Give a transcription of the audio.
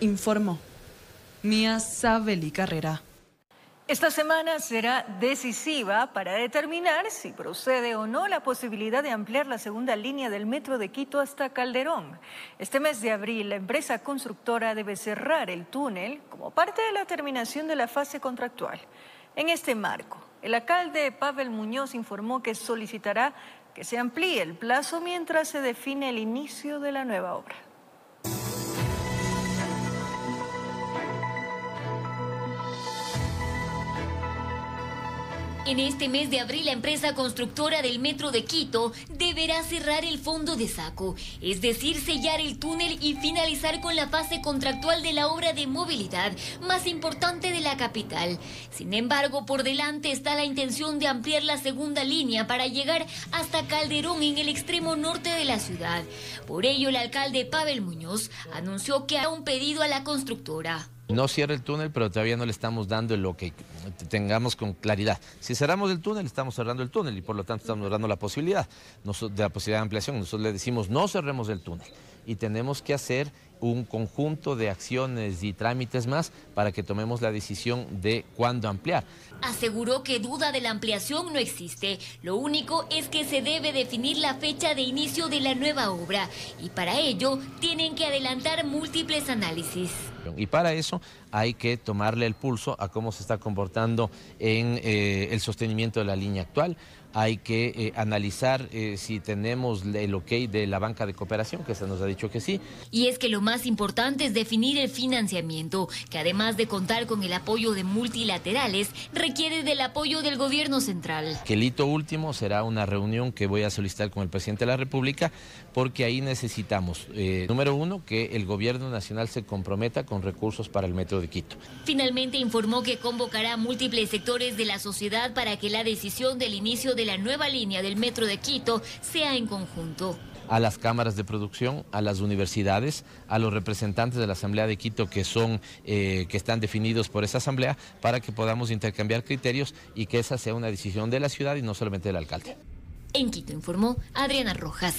informó Mía Sabeli Carrera. Esta semana será decisiva para determinar si procede o no la posibilidad de ampliar la segunda línea del metro de Quito hasta Calderón. Este mes de abril, la empresa constructora debe cerrar el túnel como parte de la terminación de la fase contractual. En este marco, el alcalde Pavel Muñoz informó que solicitará que se amplíe el plazo mientras se define el inicio de la nueva obra. En este mes de abril, la empresa constructora del Metro de Quito deberá cerrar el fondo de saco, es decir, sellar el túnel y finalizar con la fase contractual de la obra de movilidad más importante de la capital. Sin embargo, por delante está la intención de ampliar la segunda línea para llegar hasta Calderón en el extremo norte de la ciudad. Por ello, el alcalde Pavel Muñoz anunció que ha un pedido a la constructora no cierra el túnel, pero todavía no le estamos dando lo que tengamos con claridad. Si cerramos el túnel, estamos cerrando el túnel y por lo tanto estamos dando la posibilidad de la posibilidad de ampliación. Nosotros le decimos no cerremos el túnel y tenemos que hacer un conjunto de acciones y trámites más para que tomemos la decisión de cuándo ampliar. Aseguró que duda de la ampliación no existe. Lo único es que se debe definir la fecha de inicio de la nueva obra y para ello tienen que adelantar múltiples análisis. Y para eso hay que tomarle el pulso a cómo se está comportando en eh, el sostenimiento de la línea actual, hay que eh, analizar eh, si tenemos el ok de la banca de cooperación, que se nos ha dicho que sí. Y es que lo más importante es definir el financiamiento, que además de contar con el apoyo de multilaterales, requiere del apoyo del gobierno central. Que el hito último será una reunión que voy a solicitar con el presidente de la República, porque ahí necesitamos, eh, número uno, que el gobierno nacional se comprometa con recursos para el metro de Quito. Finalmente informó que convocará múltiples sectores de la sociedad para que la decisión del inicio de la nueva línea del Metro de Quito sea en conjunto a las cámaras de producción, a las universidades, a los representantes de la Asamblea de Quito que son, eh, que están definidos por esa asamblea, para que podamos intercambiar criterios y que esa sea una decisión de la ciudad y no solamente del alcalde. En Quito informó Adriana Rojas.